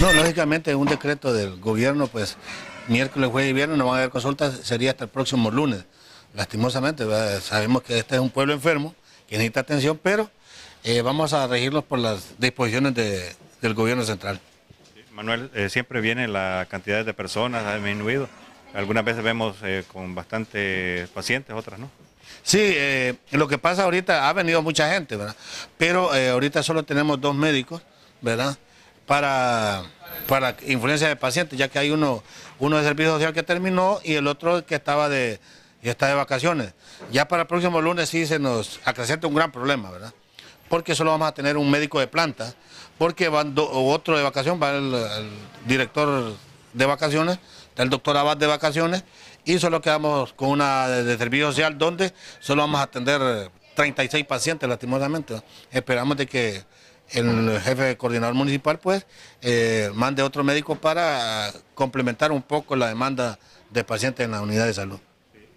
No, lógicamente un decreto del gobierno, pues miércoles, jueves y viernes no van a haber consultas, sería hasta el próximo lunes. Lastimosamente, sabemos que este es un pueblo enfermo que necesita atención, pero eh, vamos a regirlos por las disposiciones del gobierno central. Manuel, eh, siempre viene la cantidad de personas, ha disminuido. Algunas veces vemos eh, con bastantes pacientes, otras no. Sí, lo que pasa ahorita, ha venido mucha gente, ¿verdad? Pero ahorita solo tenemos dos médicos, ¿verdad? para, para influencia de pacientes, ya que hay uno, uno de servicio social que terminó y el otro que estaba de, y está de vacaciones. Ya para el próximo lunes sí se nos acreciente un gran problema, ¿verdad? Porque solo vamos a tener un médico de planta, porque van otro de vacaciones va el, director de vacaciones, el doctor Abad de vacaciones, y solo quedamos con una de, servicio social donde solo vamos a atender 36 pacientes, lastimosamente. Esperamos de que el jefe coordinador municipal pues eh, mande otro médico para complementar un poco la demanda de pacientes en la unidad de salud.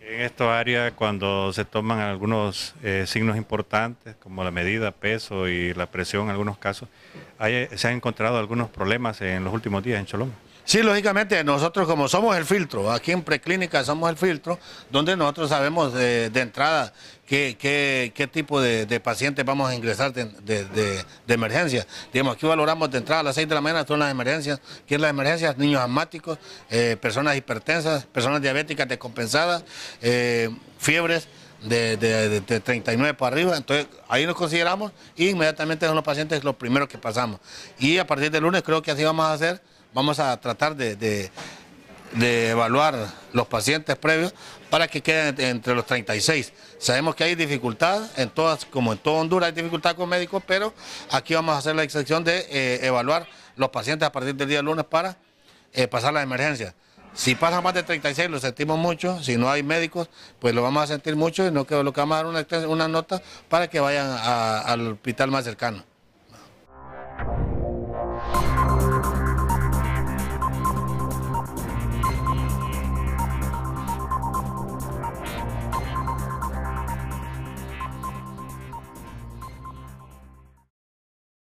En esta área, cuando se toman algunos eh, signos importantes, como la medida, peso y la presión en algunos casos, ¿se han encontrado algunos problemas en los últimos días en Choloma? Sí, lógicamente, nosotros como somos el filtro, aquí en preclínica somos el filtro, donde nosotros sabemos de, entrada qué, qué, tipo de, pacientes vamos a ingresar de, emergencia. Digamos, aquí valoramos de entrada a las 6 de la mañana son las emergencias, ¿Qué es la emergencias, niños asmáticos, eh, personas hipertensas, personas diabéticas descompensadas, eh, fiebres. De, 39 para arriba, entonces ahí nos consideramos y inmediatamente son los pacientes los primeros que pasamos. Y a partir del lunes creo que así vamos a hacer Vamos a tratar de, evaluar los pacientes previos para que queden entre los 36. Sabemos que hay dificultad en todas, como en toda Honduras hay dificultad con médicos, pero aquí vamos a hacer la excepción de eh, evaluar los pacientes a partir del día lunes para eh, pasar la emergencia. Si pasa más de 36 lo sentimos mucho, si no hay médicos, pues lo vamos a sentir mucho y no que lo que vamos a dar una, una nota para que vayan al hospital más cercano.